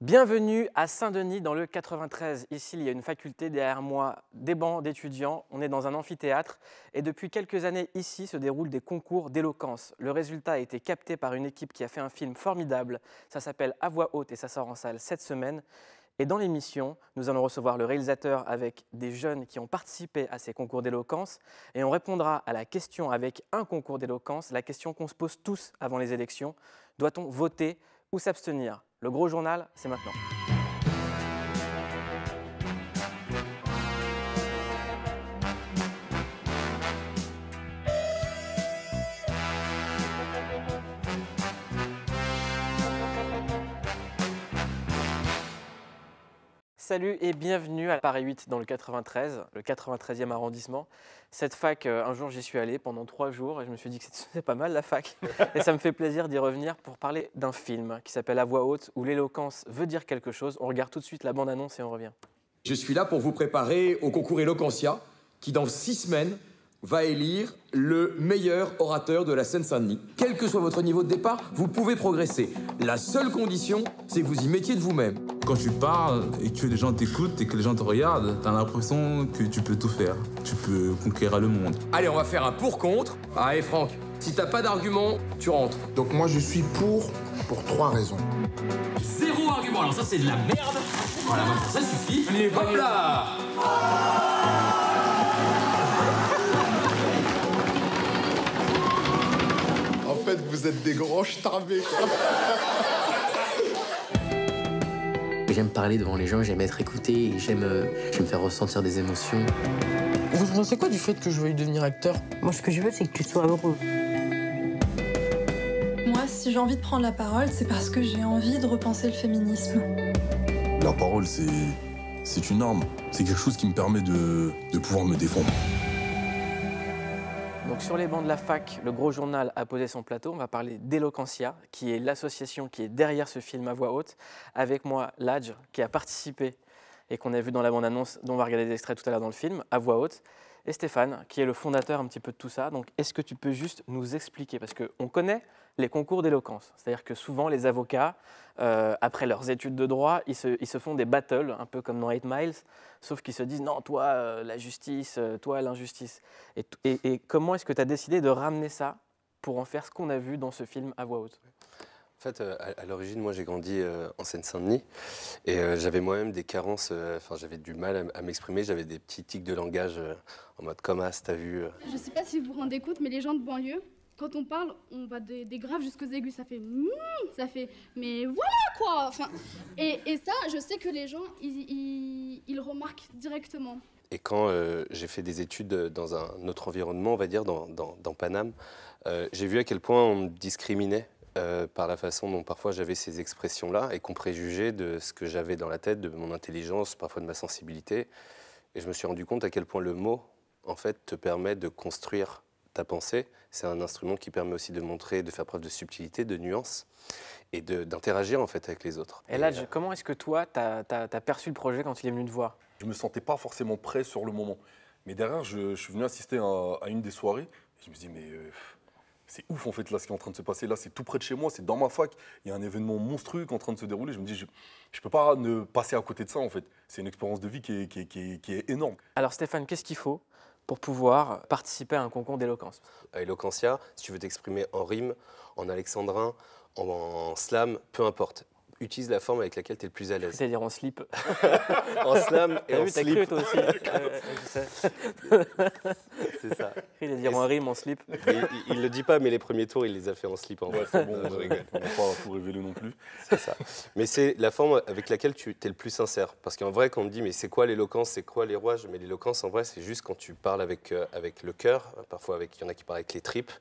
Bienvenue à Saint-Denis dans le 93. Ici, il y a une faculté derrière moi, des bancs d'étudiants. On est dans un amphithéâtre et depuis quelques années, ici se déroulent des concours d'éloquence. Le résultat a été capté par une équipe qui a fait un film formidable. Ça s'appelle À voix haute et ça sort en salle cette semaine. Et dans l'émission, nous allons recevoir le réalisateur avec des jeunes qui ont participé à ces concours d'éloquence et on répondra à la question avec un concours d'éloquence, la question qu'on se pose tous avant les élections. Doit-on voter ou s'abstenir. Le gros journal, c'est maintenant. Salut et bienvenue à Paris 8 dans le 93, le 93e arrondissement. Cette fac, euh, un jour j'y suis allé pendant trois jours et je me suis dit que c'était pas mal la fac. Et ça me fait plaisir d'y revenir pour parler d'un film qui s'appelle À voix haute où l'éloquence veut dire quelque chose. On regarde tout de suite la bande-annonce et on revient. Je suis là pour vous préparer au concours Eloquentia qui dans six semaines va élire le meilleur orateur de la Seine-Saint-Denis. Quel que soit votre niveau de départ, vous pouvez progresser. La seule condition, c'est que vous y mettiez de vous-même. Quand tu parles et que les gens t'écoutent et que les gens te regardent, t'as l'impression que tu peux tout faire. Tu peux conquérir le monde. Allez, on va faire un pour-contre. Allez, ah, Franck, si t'as pas d'argument, tu rentres. Donc moi, je suis pour, pour trois raisons. Zéro argument, alors ça, c'est de la merde. Voilà, ça suffit. Hop là des grands J'aime parler devant les gens, j'aime être écouté, euh, j'aime faire ressentir des émotions. Vous pensez quoi du fait que je veuille devenir acteur Moi, ce que je veux, c'est que tu sois heureux. Moi, si j'ai envie de prendre la parole, c'est parce que j'ai envie de repenser le féminisme. La parole, c'est une arme. C'est quelque chose qui me permet de pouvoir me défendre sur les bancs de la fac, le gros journal a posé son plateau. On va parler d'Eloquencia, qui est l'association qui est derrière ce film à voix haute. Avec moi, Ladj, qui a participé et qu'on a vu dans la bande-annonce, dont on va regarder des extraits tout à l'heure dans le film, à voix haute et Stéphane, qui est le fondateur un petit peu de tout ça. Donc, est-ce que tu peux juste nous expliquer Parce qu'on connaît les concours d'éloquence. C'est-à-dire que souvent, les avocats, euh, après leurs études de droit, ils se, font des battles, un peu comme dans 8 Miles, sauf qu'ils se disent non, toi, euh, la justice, euh, toi, l'injustice. Et, et comment est-ce que tu as décidé de ramener ça pour en faire ce qu'on a vu dans ce film à voix haute en fait, euh, à, l'origine, moi, j'ai grandi euh, en Seine-Saint-Denis et euh, j'avais moi-même des carences. Enfin, j'avais du mal à, m'exprimer. J'avais des petits tics de langage en mode comme as, t'as vu. Je sais pas si vous vous rendez compte, mais les gens de banlieue, quand on parle, on va des, graves jusqu'aux aigus. Ça fait ça fait mais voilà quoi. Enfin, et, ça, je sais que les gens, ils, ils, remarquent directement. Et quand j'ai fait des études dans un autre environnement, on va dire, dans, dans, Paname, j'ai vu à quel point on me discriminait euh, par la façon dont parfois j'avais ces expressions-là et qu'on préjugeait de ce que j'avais dans la tête, de mon intelligence, parfois de ma sensibilité. Et je me suis rendu compte à quel point le mot, en fait, te permet de construire ta pensée. C'est un instrument qui permet aussi de montrer, de faire preuve de subtilité, de nuance et d'interagir en fait avec les autres. Et là, euh, comment est-ce que toi, tu as, perçu le projet quand il est venu te voir Je me sentais pas forcément prêt sur le moment. Mais derrière, je, suis venu assister à, une des soirées. Et je me suis dit, mais euh, c'est ouf en fait là ce qui est en train de se passer. Là, c'est tout près de chez moi, c'est dans ma fac. Il y a un événement monstrueux qui est en train de se dérouler. Je me dis, je ne peux pas ne passer à côté de ça en fait. C'est une expérience de vie qui est, énorme. Alors Stéphane, qu'est-ce qu'il faut pour pouvoir participer à un concours d'éloquence À Eloquentia, si tu veux t'exprimer en rime, en alexandrin, en slam, peu importe utilise la forme avec laquelle tu es le plus à l'aise. C'est-à-dire en slip. en slam et en vu, slip. Cru, toi aussi. c'est ça. Il a dit en rime, en slip. il ne le dit pas, mais les premiers tours, il les a fait en slip en vrai. c'est bon, on rigole. va pas tout révéler non plus. C'est ça. Mais c'est la forme avec laquelle tu es le plus sincère. Parce qu'en vrai, quand on me dit, mais c'est quoi l'éloquence, c'est quoi les rouages Mais l'éloquence, en vrai, c'est juste quand tu parles avec, euh, avec le cœur. Parfois, il y en a qui parlent avec les tripes.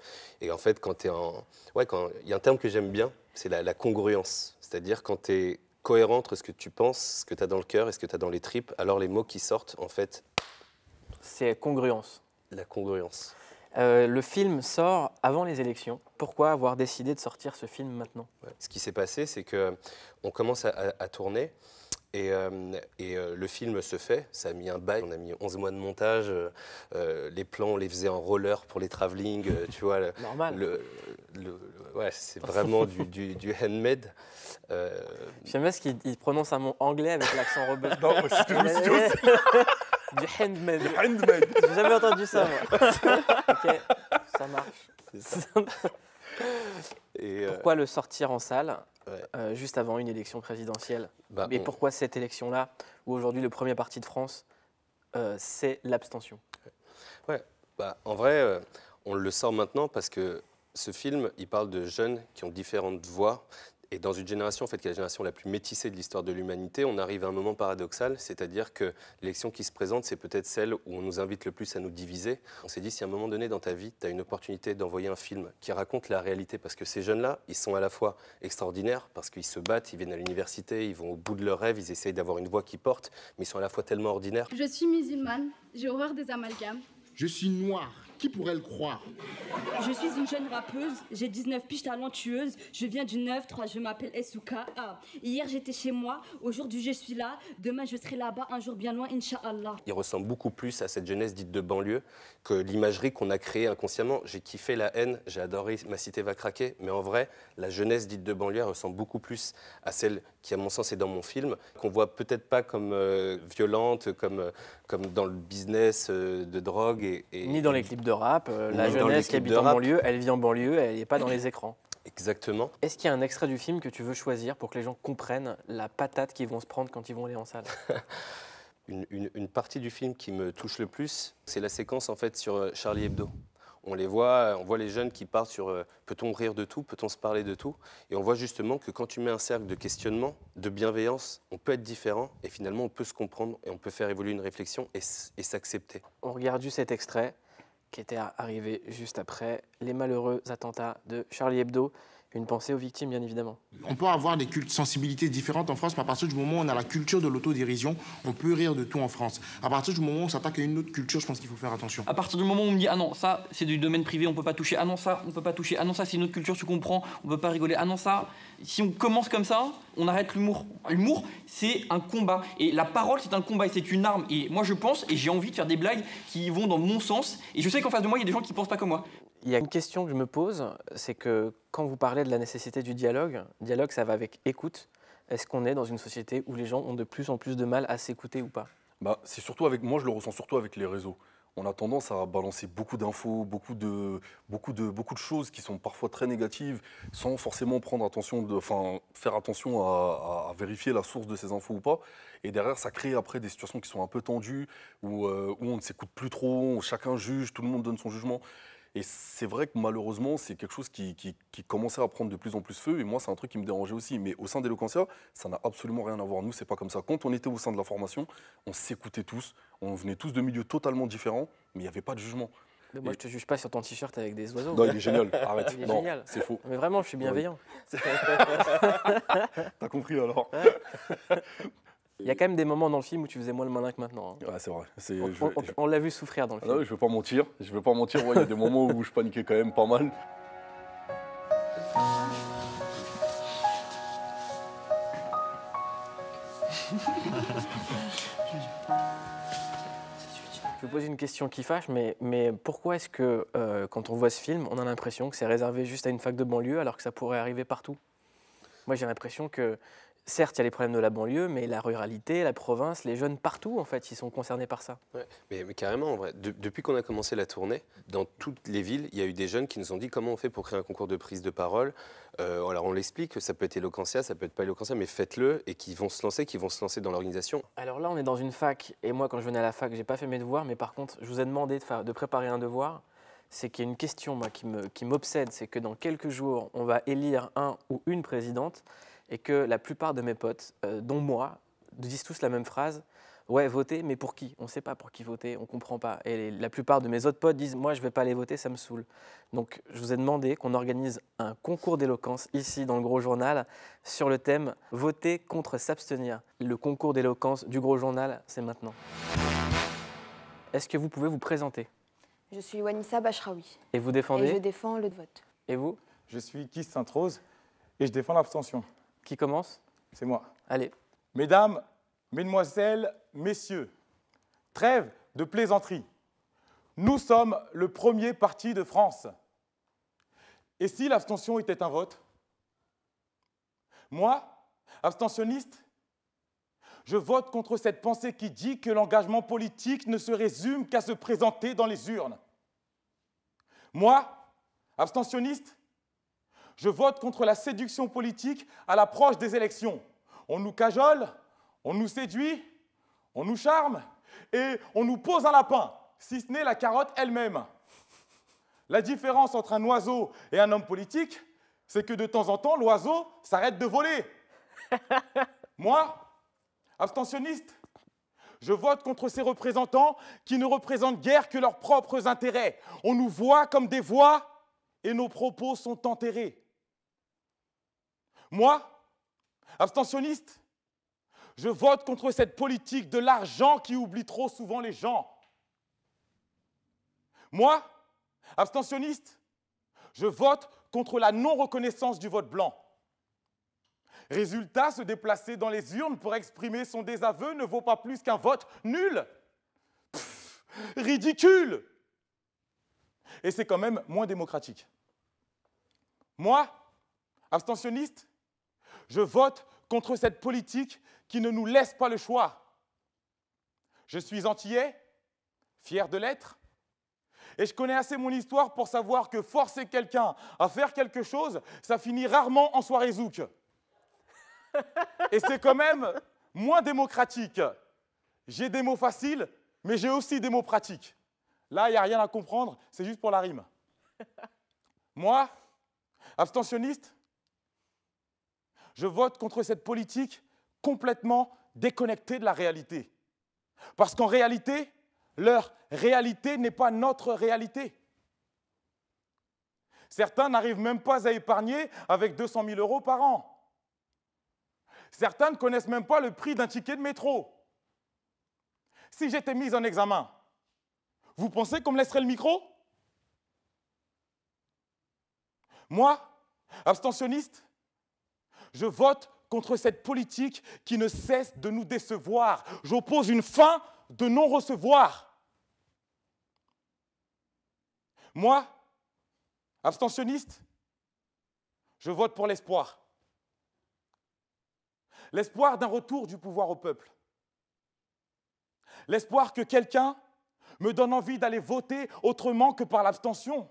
Et en fait, quand tu es en. Ouais, quand il y a un terme que j'aime bien c'est la, congruence. C'est-à-dire quand tu es cohérent entre ce que tu penses, ce que tu as dans le cœur et ce que tu as dans les tripes, alors les mots qui sortent, en fait. C'est congruence. La congruence. Euh, le film sort avant les élections. Pourquoi avoir décidé de sortir ce film maintenant Ce qui s'est passé, c'est que euh, on commence à, tourner. Et, euh, le film se fait, ça a mis un bail, on a mis 11 mois de montage, les plans on les faisait en roller pour les travelling, tu vois. Normal ouais, c'est vraiment du, du, du, handmade. Euh... J'aime bien ce qu'il prononce un mot anglais avec l'accent rebelle. du handmade. Du handmade. J'ai jamais entendu ça, ok, ça marche. Et euh, Pourquoi le sortir en salle euh, juste avant une élection présidentielle Et bah, pourquoi cette élection-là, où aujourd'hui le premier parti de France, euh, c'est l'abstention Ouais, bah, en vrai, on le sort maintenant parce que ce film, il parle de jeunes qui ont différentes voix. Et dans une génération, en fait, qui est la génération la plus métissée de l'histoire de l'humanité, on arrive à un moment paradoxal, c'est-à-dire que l'élection qui se présente, c'est peut-être celle où on nous invite le plus à nous diviser. On s'est dit, si à un moment donné dans ta vie, tu as une opportunité d'envoyer un film qui raconte la réalité, parce que ces jeunes-là, ils sont à la fois extraordinaires, parce qu'ils se battent, ils viennent à l'université, ils vont au bout de leurs rêves, ils essayent d'avoir une voix qui porte, mais ils sont à la fois tellement ordinaires. Je suis musulmane, j'ai horreur des amalgames. Je suis noire, qui pourrait le croire Je suis une jeune rappeuse, j'ai 19 piges talentueuses, je viens du 9-3, je m'appelle Esuka. Ah, hier j'étais chez moi, aujourd'hui je suis là, demain je serai là-bas, un jour bien loin, Inch'Allah. Il ressemble beaucoup plus à cette jeunesse dite de banlieue que l'imagerie qu'on a créée inconsciemment. J'ai kiffé la haine, j'ai adoré Ma cité va craquer, mais en vrai, la jeunesse dite de banlieue ressemble beaucoup plus à celle qui, à mon sens, est dans mon film, qu'on voit peut-être pas comme euh, violente, comme euh, comme dans le business euh, de drogue. Et, Ni dans les clips de rap. Euh, la jeunesse qui habite en banlieue, elle vit en banlieue, elle n'est pas dans les écrans. Exactement. Est-ce qu'il y a un extrait du film que tu veux choisir pour que les gens comprennent la patate qu'ils vont se prendre quand ils vont aller en salle une, une, partie du film qui me touche le plus, c'est la séquence en fait sur euh, Charlie Hebdo on les voit, euh, on voit les jeunes qui partent sur euh, peut-on rire de tout, peut-on se parler de tout, et on voit justement que quand tu mets un cercle de questionnement, de bienveillance, on peut être différent et finalement on peut se comprendre et on peut faire évoluer une réflexion et, et s'accepter. On regarde juste cet extrait qui était arrivé juste après les malheureux attentats de Charlie Hebdo une pensée aux victimes, bien évidemment. On peut avoir des sensibilités différentes en France, mais à partir du moment où on a la culture de l'autodérision, on peut rire de tout en France. À partir du moment où on s'attaque à une autre culture, je pense qu'il faut faire attention. À partir du moment où on me dit ah non ça c'est du domaine privé, on peut pas toucher. Ah non ça on peut pas toucher. Ah non ça c'est une autre culture, tu comprends On ne peut pas rigoler. Ah non ça. Si on commence comme ça, on arrête l'humour. L'humour c'est un combat et la parole c'est un combat et c'est une arme. Et moi je pense et j'ai envie de faire des blagues qui vont dans mon sens. Et je sais qu'en face de moi il y a des gens qui pensent pas comme moi. Il y a une question que je me pose, c'est que quand vous parlez de la nécessité du dialogue, dialogue ça va avec écoute. Est-ce qu'on est dans une société où les gens ont de plus en plus de mal à s'écouter ou pas bah, c'est surtout avec moi je le ressens surtout avec les réseaux. On a tendance à balancer beaucoup d'infos, beaucoup de, beaucoup, de, beaucoup de choses qui sont parfois très négatives, sans forcément prendre attention enfin, faire attention à, vérifier la source de ces infos ou pas. Et derrière, ça crée après des situations qui sont un peu tendues, où, euh, on ne s'écoute plus trop, chacun juge, tout le monde donne son jugement. Et c'est vrai que malheureusement, c'est quelque chose qui, commençait à prendre de plus en plus feu. Et moi, c'est un truc qui me dérangeait aussi. Mais au sein d'Eloquentia, ça n'a absolument rien à voir. Nous, c'est pas comme ça. Quand on était au sein de la formation, on s'écoutait tous. On venait tous de milieux totalement différents, mais il n'y avait pas de jugement. moi, je je te juge pas sur ton t-shirt avec des oiseaux. Non, il est génial. Arrête. Il est génial. C'est faux. Mais vraiment, je suis bienveillant. T'as compris alors. Il y a quand même des moments dans le film où tu faisais moins le malin que maintenant. Hein. c'est vrai. on, l'a vu souffrir dans le ah film. je veux pas mentir. Je veux pas mentir. Il y a des moments où je paniquais quand même pas mal. Je vais poser une question qui fâche, mais, pourquoi est-ce que euh, quand on voit ce film, on a l'impression que c'est réservé juste à une fac de banlieue alors que ça pourrait arriver partout moi, j'ai l'impression que, certes, il y a les problèmes de la banlieue, mais la ruralité, la province, les jeunes partout, en fait, ils sont concernés par ça. Ouais, mais, carrément, en vrai. depuis qu'on a commencé la tournée, dans toutes les villes, il y a eu des jeunes qui nous ont dit comment on fait pour créer un concours de prise de parole. Euh, alors, on l'explique, ça peut être éloquentia, ça peut être pas éloquentia, mais faites-le et qui vont se lancer, qui vont se lancer dans l'organisation. Alors là, on est dans une fac, et moi, quand je venais à la fac, j'ai pas fait mes devoirs, mais par contre, je vous ai demandé de préparer un devoir c'est qu'il y a une question moi, qui m'obsède, c'est que dans quelques jours, on va élire un ou une présidente et que la plupart de mes potes, euh, dont moi, disent tous la même phrase. Ouais, voter, mais pour qui On ne sait pas pour qui voter, on ne comprend pas. Et la plupart de mes autres potes disent Moi, je ne vais pas aller voter, ça me saoule. Donc, je vous ai demandé qu'on organise un concours d'éloquence ici, dans le Gros Journal, sur le thème Voter contre s'abstenir. Le concours d'éloquence du Gros Journal, c'est maintenant. Est-ce que vous pouvez vous présenter je suis Wanissa Bachraoui. Et vous défendez Et je défends le vote. Et vous Je suis Kiss Saint-Rose et je défends l'abstention. Qui commence C'est moi. Allez. Mesdames, Mesdemoiselles, Messieurs, trêve de plaisanterie. Nous sommes le premier parti de France. Et si l'abstention était un vote Moi, abstentionniste, je vote contre cette pensée qui dit que l'engagement politique ne se résume qu'à se présenter dans les urnes. Moi, abstentionniste, je vote contre la séduction politique à l'approche des élections. On nous cajole, on nous séduit, on nous charme et on nous pose un lapin, si ce n'est la carotte elle-même. La différence entre un oiseau et un homme politique, c'est que de temps en temps, l'oiseau s'arrête de voler. Moi, abstentionniste. Je vote contre ces représentants qui ne représentent guère que leurs propres intérêts. On nous voit comme des voix et nos propos sont enterrés. Moi, abstentionniste, je vote contre cette politique de l'argent qui oublie trop souvent les gens. Moi, abstentionniste, je vote contre la non-reconnaissance du vote blanc. Résultat, se déplacer dans les urnes pour exprimer son désaveu ne vaut pas plus qu'un vote nul. ridicule. Et c'est quand même moins démocratique. Moi, abstentionniste, je vote contre cette politique qui ne nous laisse pas le choix. Je suis antillais, fier de l'être, et je connais assez mon histoire pour savoir que forcer quelqu'un à faire quelque chose, ça finit rarement en soirée zouk. Et c'est quand même moins démocratique. J'ai des mots faciles, mais j'ai aussi des mots pratiques. Là, il n'y a rien à comprendre, c'est juste pour la rime. Moi, abstentionniste, je vote contre cette politique complètement déconnectée de la réalité. Parce qu'en réalité, leur réalité n'est pas notre réalité. Certains n'arrivent même pas à épargner avec 200 000 euros par an. Certains ne connaissent même pas le prix d'un ticket de métro. Si j'étais mise en examen, vous pensez qu'on me laisserait le micro Moi, abstentionniste, je vote contre cette politique qui ne cesse de nous décevoir. J'oppose une fin de non-recevoir. Moi, abstentionniste, je vote pour l'espoir. L'espoir d'un retour du pouvoir au peuple. L'espoir que quelqu'un me donne envie d'aller voter autrement que par l'abstention.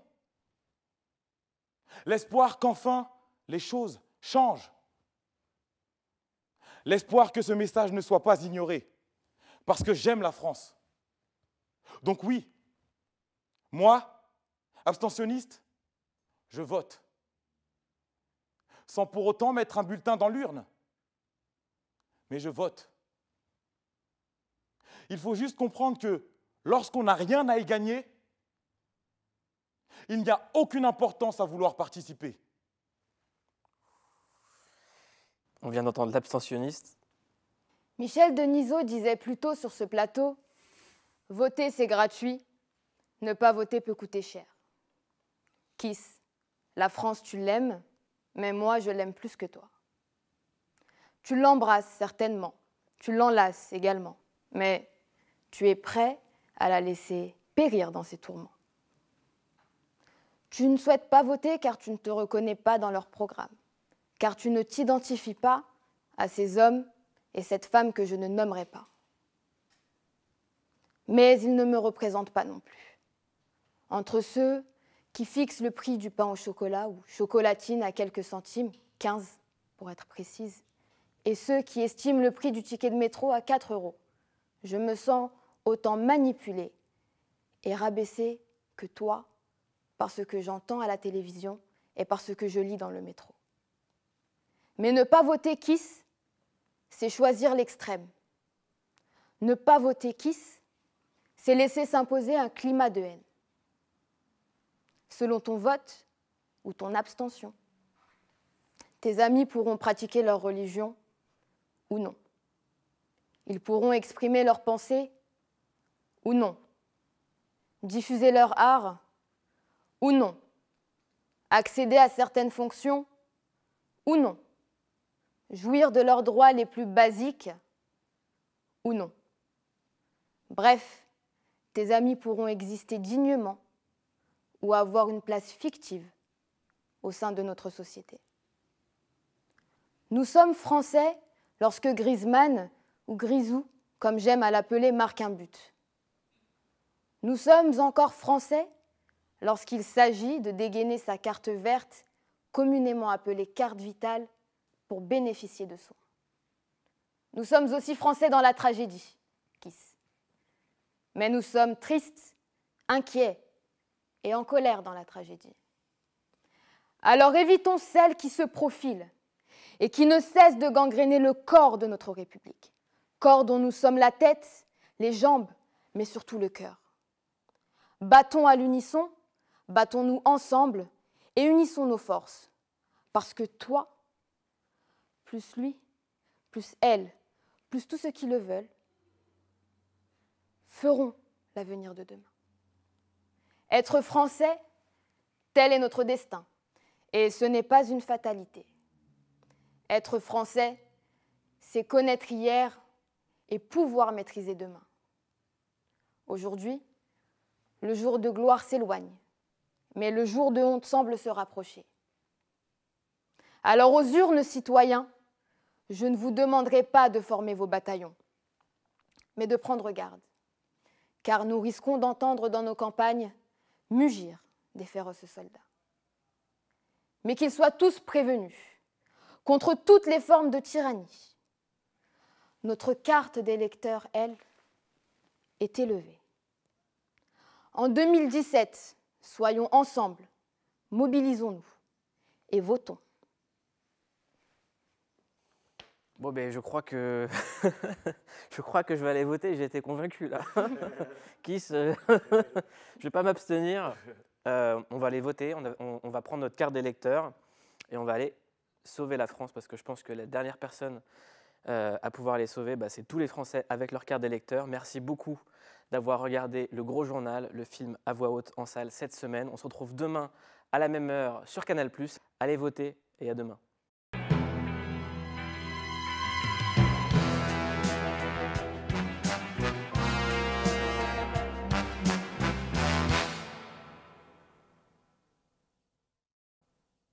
L'espoir qu'enfin les choses changent. L'espoir que ce message ne soit pas ignoré. Parce que j'aime la France. Donc oui, moi, abstentionniste, je vote. Sans pour autant mettre un bulletin dans l'urne mais je vote. Il faut juste comprendre que lorsqu'on n'a rien à y gagner, il n'y a aucune importance à vouloir participer. On vient d'entendre l'abstentionniste. Michel Denisot disait plutôt sur ce plateau Voter, c'est gratuit. Ne pas voter peut coûter cher. Kiss, la France, tu l'aimes, mais moi, je l'aime plus que toi. Tu l'embrasses certainement, tu l'enlaces également, mais tu es prêt à la laisser périr dans ses tourments. Tu ne souhaites pas voter car tu ne te reconnais pas dans leur programme, car tu ne t'identifies pas à ces hommes et cette femme que je ne nommerai pas. Mais ils ne me représentent pas non plus. Entre ceux qui fixent le prix du pain au chocolat ou chocolatine à quelques centimes, 15 pour être précise, et ceux qui estiment le prix du ticket de métro à 4 euros. Je me sens autant manipulée et rabaissée que toi par ce que j'entends à la télévision et par ce que je lis dans le métro. Mais ne pas voter Kiss, c'est choisir l'extrême. Ne pas voter Kiss, c'est laisser s'imposer un climat de haine. Selon ton vote ou ton abstention, tes amis pourront pratiquer leur religion ou non. Ils pourront exprimer leurs pensées ou non. Diffuser leur art ou non. Accéder à certaines fonctions ou non. Jouir de leurs droits les plus basiques ou non. Bref, tes amis pourront exister dignement ou avoir une place fictive au sein de notre société. Nous sommes Français lorsque Griezmann, ou Grisou, comme j'aime à l'appeler, marque un but. Nous sommes encore français lorsqu'il s'agit de dégainer sa carte verte, communément appelée carte vitale, pour bénéficier de soins. Nous sommes aussi français dans la tragédie, Kiss. Mais nous sommes tristes, inquiets et en colère dans la tragédie. Alors évitons celles qui se profilent et qui ne cesse de gangréner le corps de notre République, corps dont nous sommes la tête, les jambes, mais surtout le cœur. Battons à l'unisson, battons-nous ensemble et unissons nos forces, parce que toi, plus lui, plus elle, plus tous ceux qui le veulent, feront l'avenir de demain. Être français, tel est notre destin, et ce n'est pas une fatalité. Être français, c'est connaître hier et pouvoir maîtriser demain. Aujourd'hui, le jour de gloire s'éloigne, mais le jour de honte semble se rapprocher. Alors aux urnes, citoyens, je ne vous demanderai pas de former vos bataillons, mais de prendre garde, car nous risquons d'entendre dans nos campagnes mugir des féroces soldats. Mais qu'ils soient tous prévenus contre toutes les formes de tyrannie. Notre carte d'électeur, elle, est élevée. En 2017, soyons ensemble, mobilisons-nous et votons. Bon, ben, je crois que je crois que je vais aller voter. J'ai été convaincu là. Kiss, je vais pas m'abstenir. Euh, on va aller voter. On, on va prendre notre carte d'électeur et on va aller sauver la France, parce que je pense que la dernière personne euh, à pouvoir les sauver, bah, c'est tous les Français avec leur carte d'électeur. Merci beaucoup d'avoir regardé le gros journal, le film à voix haute en salle cette semaine. On se retrouve demain à la même heure sur Canal ⁇ Allez voter et à demain.